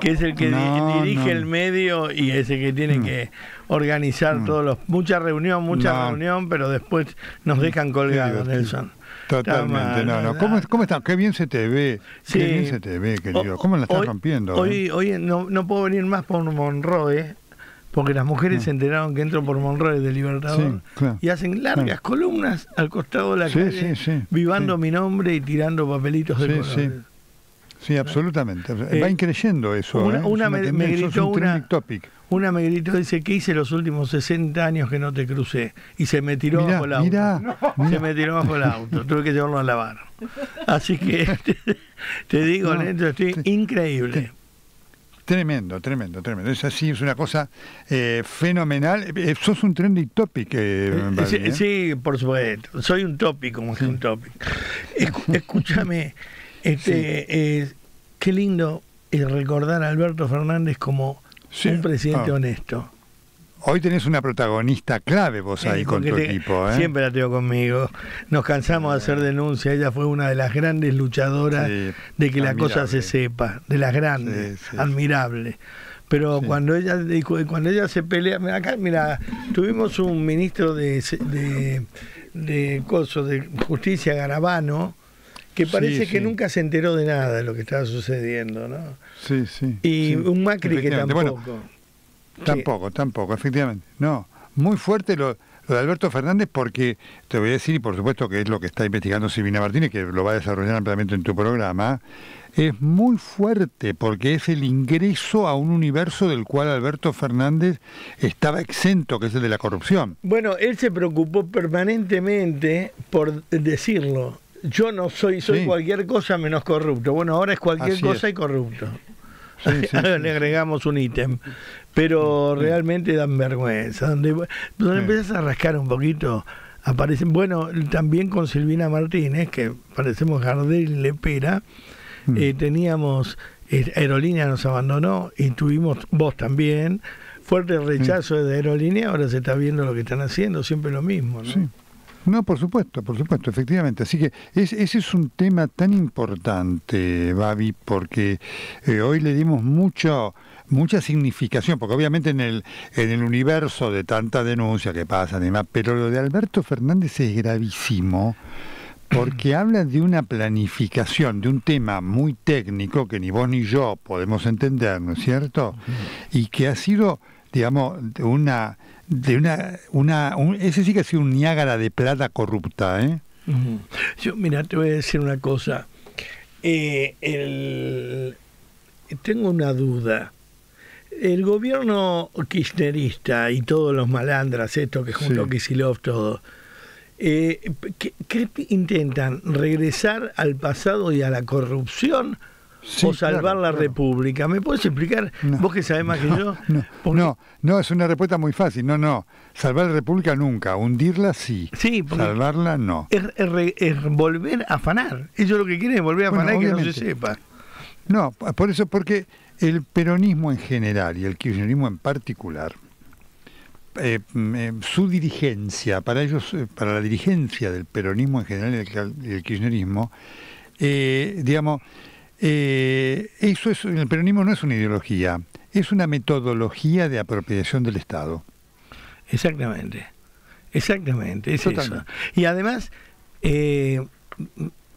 que es el que dirige el medio y es el que tiene mm. que organizar mm. todos los. Mucha reunión, mucha reunión, pero después nos dejan colgados, Nelson. Totalmente, ¿Cómo, ¿Cómo, están? Qué bien se te ve. Qué bien se te ve, querido. ¿Cómo la estás rompiendo? Hoy, eh? hoy no, puedo venir más por Monroe, porque las mujeres mm. se enteraron que entro por Monroe de Libertador. Y hacen largas columnas al costado de la calle, vivando mi nombre y tirando papelitos de Sí, absolutamente. Eh, va increyendo eso. Una, ¿eh? me, gritó una, una me gritó, dice, ¿qué hice los últimos 60 años que no te crucé? Y se me tiró bajo el auto. Mira, Se me tiró bajo el auto, tuve que llevarlo a lavar. Así que te, digo, estoy increíble. Tremendo, tremendo, tremendo. Es así, es una cosa eh, fenomenal. sos un trending topic. sí, por supuesto. Soy un topic, como un topic. Escúchame. Este, eh, qué lindo eh, recordar a Alberto Fernández como un presidente ah. honesto. Hoy tenés una protagonista clave vos ahí con tu equipo. ¿eh? Siempre la tengo conmigo. Nos cansamos de hacer denuncia. Ella fue una de las grandes luchadoras de que la cosa se sepa. De las grandes. Admirable. Pero cuando ella cuando ella se pelea. Acá, mira, tuvimos un ministro de, de, de, de Justicia, Garabano, que parece que nunca se enteró de nada de lo que estaba sucediendo, ¿no? Sí, sí. Y un Macri que tampoco. tampoco, tampoco, efectivamente. No, muy fuerte lo, lo, de Alberto Fernández porque, te voy a decir, y por supuesto que es lo que está investigando Silvina Martínez, que lo va a desarrollar ampliamente en tu programa, es muy fuerte porque es el ingreso a un universo del cual Alberto Fernández estaba exento, que es el de la corrupción. Bueno, él se preocupó permanentemente por decirlo yo no soy, soy cualquier cosa menos corrupto. Bueno, ahora es cualquier cosa y corrupto. Le agregamos un ítem. Pero mm. realmente dan vergüenza. Donde, empiezas a rascar un poquito, aparecen. Bueno, también con Silvina Martínez, que parecemos Gardel Lepera, mm. eh, teníamos. Eh, Aerolínea nos abandonó y tuvimos, vos también, fuerte rechazo de Aerolínea. Ahora se está viendo lo que están haciendo, siempre lo mismo. ¿no? No, por supuesto, por supuesto, efectivamente. Así que ese es un tema tan importante, Babi, porque eh, hoy le dimos mucho, mucha significación, porque obviamente en el, en el universo de tanta denuncia que pasa, además, pero lo de Alberto Fernández es gravísimo porque habla de una planificación, de un tema muy técnico que ni vos ni yo podemos entender, ¿no es cierto? Y que ha sido digamos, de una, de una, una ese sí que ha sido un Niágara de plata corrupta, ¿eh? Yo, mira, te voy a decir una cosa. Eh, el, tengo una duda. El gobierno kirchnerista y todos los malandras, esto que junto sí. todo, eh, ¿qué intentan? ¿Regresar al pasado y a la corrupción? o salvar la República. ¿Me puedes explicar, vos que sabés más que yo? No, no, es una respuesta muy fácil. No, no. Salvar la República nunca. Hundirla sí. Salvarla no. Es, volver a afanar. Ellos lo que quiere, es volver a afanar que no se sepa. No, por eso, porque el peronismo en general y el kirchnerismo en particular, eh, eh, su dirigencia, para ellos, eh, para la dirigencia del peronismo en general y del kirchnerismo, digamos, eh, eso es, el peronismo no es una ideología, es una metodología de apropiación del Estado. Exactamente, exactamente, Y además, eh,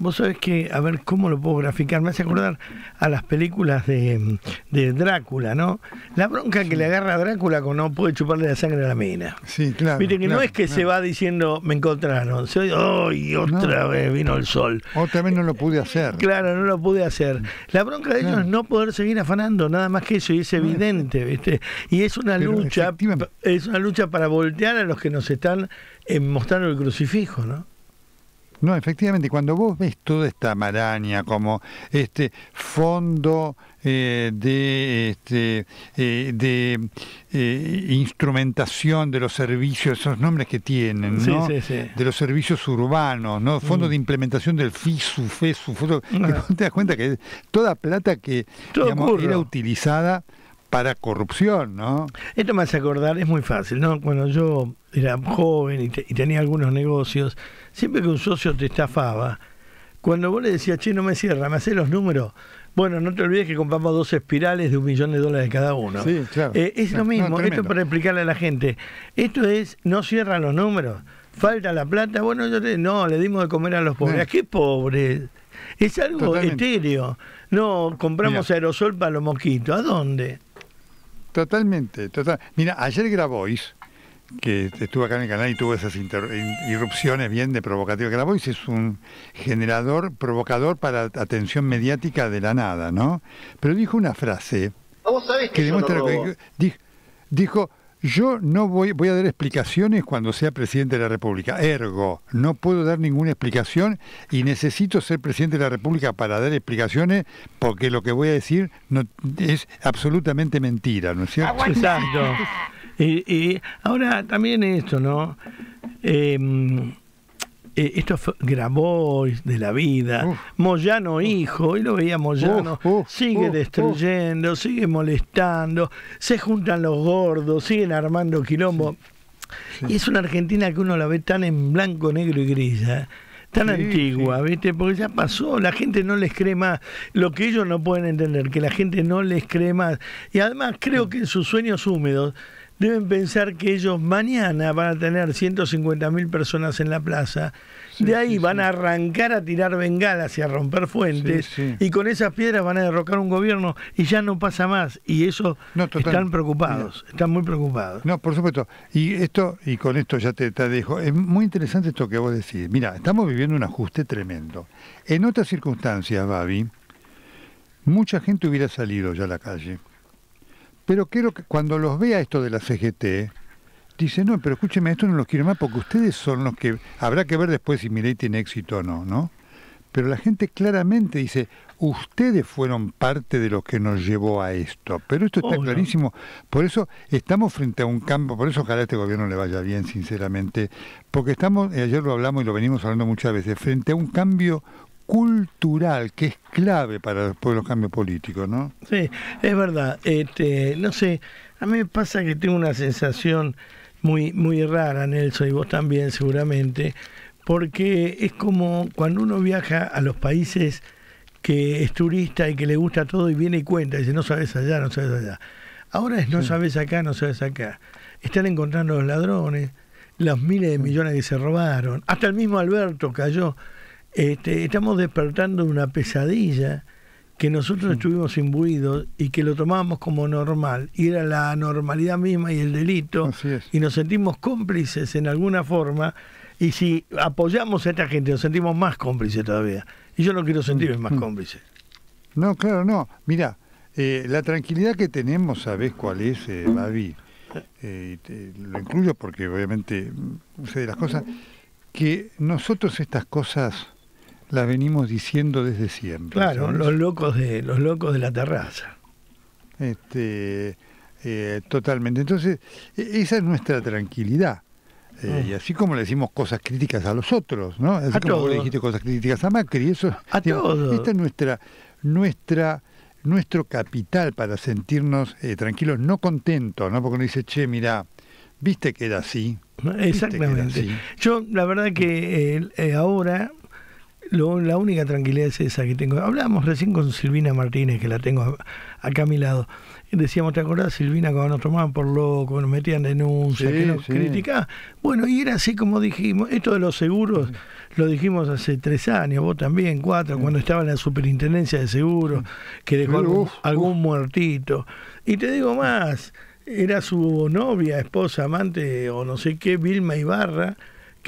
Vos sabés que, a ver cómo lo puedo graficar, me hace acordar a las películas de, Drácula, ¿no? La bronca que le agarra a Drácula cuando no puede chuparle la sangre a la mina. Sí, claro. Viste que no es que se va diciendo, me encontraron, soy, ¡ay! otra vez vino el sol. Otra vez no lo pude hacer. Claro, no lo pude hacer. La bronca de ellos es no poder seguir afanando, nada más que eso, y es evidente, ¿viste? Y es una lucha, es una lucha para voltear a los que nos están eh, mostrando el crucifijo, ¿no? No, efectivamente, cuando vos ves toda esta maraña como este fondo eh, de, este, eh, de eh, instrumentación de los servicios, esos nombres que tienen, ¿no? De los servicios urbanos, ¿no? Fondo mm. de implementación del FISU, FESU, ah. te das cuenta que toda plata que era utilizada para corrupción, ¿no? Esto me hace acordar, es muy fácil, ¿no? Cuando yo era joven y, tenía algunos negocios, siempre que un socio te estafaba, cuando vos le decías, che, no me cierra, me haces los números, bueno, no te olvides que compramos dos espirales de un millón de dólares cada uno. Sí, claro. Eh, es lo mismo, esto para explicarle a la gente, esto es, no cierran los números, falta la plata, bueno, yo te, no, le dimos de comer a los pobres, ¿qué pobres? Es algo etéreo. No, compramos aerosol para los mosquitos. ¿A dónde? Totalmente, total. Mira, ayer Grabois, que estuvo acá en el canal y tuvo esas irrupciones bien de provocativo Grabois es un generador, provocador para atención mediática de la nada, ¿no? Pero dijo una frase que, demuestra no que dijo, yo no voy, voy a dar explicaciones cuando sea presidente de la República. Ergo, no puedo dar ninguna explicación y necesito ser presidente de la República para dar explicaciones porque lo que voy a decir no, es absolutamente mentira, ¿no es cierto? Exacto. Y, ahora también esto, ¿no? Em, eh, esto fue, de la vida, uh. Moyano uh. hijo, y lo veía Moyano, uh, sigue destruyendo, sigue molestando, se juntan los gordos, siguen armando quilombo. Y es una Argentina que uno la ve tan en blanco, negro y gris. Eh. tan antigua, ¿viste? Porque ya pasó, la gente no les cree más. Lo que ellos no pueden entender, que la gente no les cree más. Y además creo mm. que en sus sueños húmedos deben pensar que ellos mañana van a tener 150.000 personas en la plaza, de ahí van a arrancar a tirar bengalas y a romper fuentes, y con esas piedras van a derrocar un gobierno y ya no pasa más, y eso están preocupados, están muy preocupados. No, por supuesto, y esto, y con esto ya te, te dejo, es muy interesante esto que vos decís, mira, estamos viviendo un ajuste tremendo. En otras circunstancias, Babi, mucha gente hubiera salido ya a la calle. Pero quiero que cuando los vea esto de la CGT, dice, no, pero escúcheme, esto no los quiero más porque ustedes son los que... Habrá que ver después si ley tiene éxito o no, ¿no? Pero la gente claramente dice, ustedes fueron parte de lo que nos llevó a esto. Pero esto está clarísimo. Por eso estamos frente a un cambio, por eso ojalá a este gobierno le vaya bien, sinceramente. Porque estamos, eh, ayer lo hablamos y lo venimos hablando muchas veces, frente a un cambio cultural que es clave para después los cambios políticos, ¿no? Sí, es verdad. Este, no sé, a mí me pasa que tengo una sensación muy, muy rara, Nelson, y vos también seguramente, porque es como cuando uno viaja a los países que es turista y que le gusta todo y viene y cuenta, y dice, no sabes allá, no sabes allá. Ahora es no sabes acá, no sabes acá. Están encontrando los ladrones, los miles de millones que se robaron, hasta el mismo Alberto cayó este, estamos despertando una pesadilla que nosotros estuvimos imbuidos y que lo tomábamos como normal, y era la normalidad misma y el delito, y nos sentimos cómplices en alguna forma, y si apoyamos a esta gente nos sentimos más cómplices todavía, y yo no quiero sentirme más mm. cómplices No, claro, no, mira, eh, la tranquilidad que tenemos, ¿sabes cuál es, eh, Mavi mm. eh, lo incluyo porque obviamente mm, de las cosas, que nosotros estas cosas la venimos diciendo desde siempre. Claro, los locos de los locos de la terraza. Este, eh, totalmente. Entonces, e, esa es nuestra tranquilidad. Eh, ah. y así como le decimos cosas críticas a los otros, ¿no? Así como dijiste cosas críticas a Macri, eso. A Esta es nuestra, nuestra, nuestro capital para sentirnos eh, tranquilos, no contentos, ¿no? Porque uno dice, che, mira, viste que era así. Exactamente. Yo, la verdad que ahora lo, la única tranquilidad es esa que tengo. Hablábamos recién con Silvina Martínez, que la tengo acá a mi lado. Decíamos, ¿te acordás, Silvina, cuando nos tomaban por loco, nos metían denuncias, que nos criticaban? Bueno, y era así como dijimos, esto de los seguros, lo dijimos hace tres años, vos también, cuatro, cuando estaba en la superintendencia de seguros, que dejó algún, muertito. Y te digo más, era su novia, esposa, amante o no sé qué, Vilma Ibarra,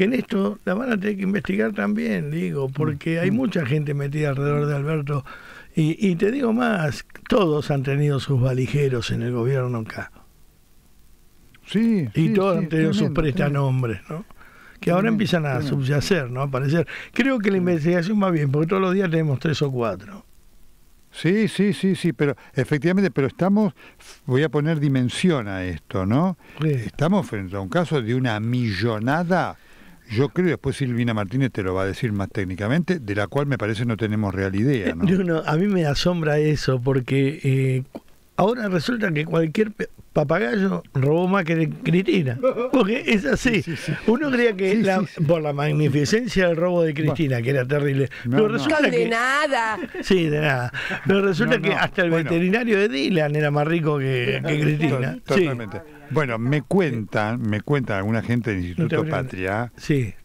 que en esto la van a tener que investigar también, digo, porque hay mm. mucha gente metida alrededor de Alberto. Y, te digo más, todos han tenido sus valijeros en el gobierno acá. Sí. Y todos han tenido sus prestanombres, ¿no? Que ahora empiezan a subyacer, ¿no? A aparecer. Creo que la investigación va bien, porque todos los días tenemos tres o cuatro. Sí, sí, sí, sí, pero efectivamente, pero estamos, voy a poner dimensión a esto, ¿no? Estamos frente a un caso de una millonada yo creo, después Silvina Martínez te lo va a decir más técnicamente, de la cual me parece no tenemos real idea. a mí me asombra eso, porque eh, ahora resulta que cualquier Papagayo robó más que Cristina. Porque es así. Uno creía que la, por la magnificencia del robo de Cristina, que era terrible. No, resulta que, de nada. Sí, de nada. Pero resulta que hasta el veterinario de Dylan era más rico que, que Cristina. Totalmente. Bueno, me cuentan, me cuentan alguna gente del Instituto Patria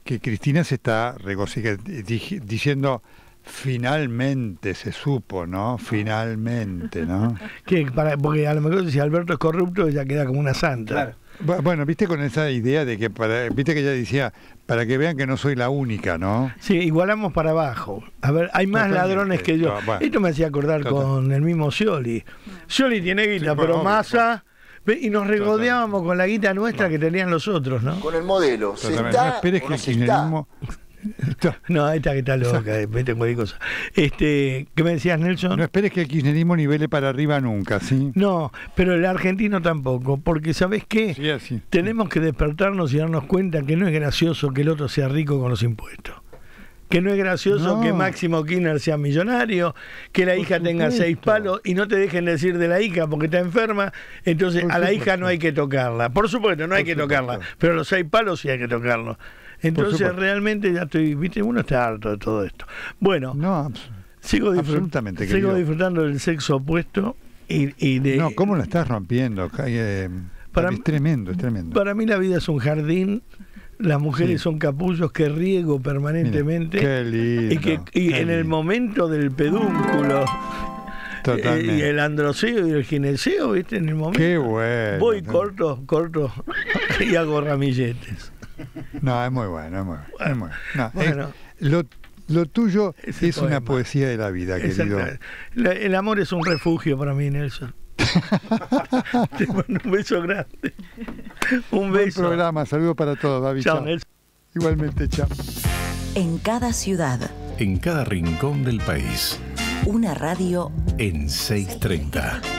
que Cristina se está regocijando, diciendo Finalmente se supo, ¿no? Finalmente, ¿no? que para, porque a lo mejor si Alberto es corrupto ya queda como una santa. Bueno, viste con esa idea de que, para, viste que ella decía, para que vean que no soy la única, ¿no? Sí, igualamos para abajo. A ver, hay más ladrones que yo. Ah, Esto me hacía acordar con el mismo Scioli. Scioli tiene guita, pero masa. Y nos regodeábamos con la guita nuestra que tenían los otros, ¿no? Con el modelo. Se esperes que el no, esta que está loca, tengo Este, ¿Qué me decías, Nelson? No esperes que el kirchnerismo nivele para arriba nunca, ¿sí? No, pero el argentino tampoco, porque ¿sabes qué? Tenemos que despertarnos y darnos cuenta que no es gracioso que el otro sea rico con los impuestos que no es gracioso que Máximo Kirchner sea millonario, que la hija tenga seis palos y no te dejen decir de la hija porque está enferma, entonces a la hija no hay que tocarla. Por supuesto, no hay que tocarla, pero los seis palos sí hay que tocarlos. Entonces realmente ya estoy, viste, uno está harto de todo esto. Bueno, sigo, disfrutando del sexo opuesto y, de... No, ¿cómo lo estás rompiendo? Eh, es tremendo, es tremendo. Para mí la vida es un jardín las mujeres son capullos que riego permanentemente lindo, y que en el momento del pedúnculo eh, y el androceo y el gineceo, ¿viste? En el momento. Qué bueno. Voy corto, corto y hago ramilletes. No, es muy bueno, es muy bueno. lo, tuyo es una poesía de la vida, querido. el amor es un refugio para mí, Nelson. un beso grande. Un Buen beso. programa, saludos para todos, David. chao. Nelson. Igualmente, chao. En cada ciudad. En cada rincón del país. Una radio en 630.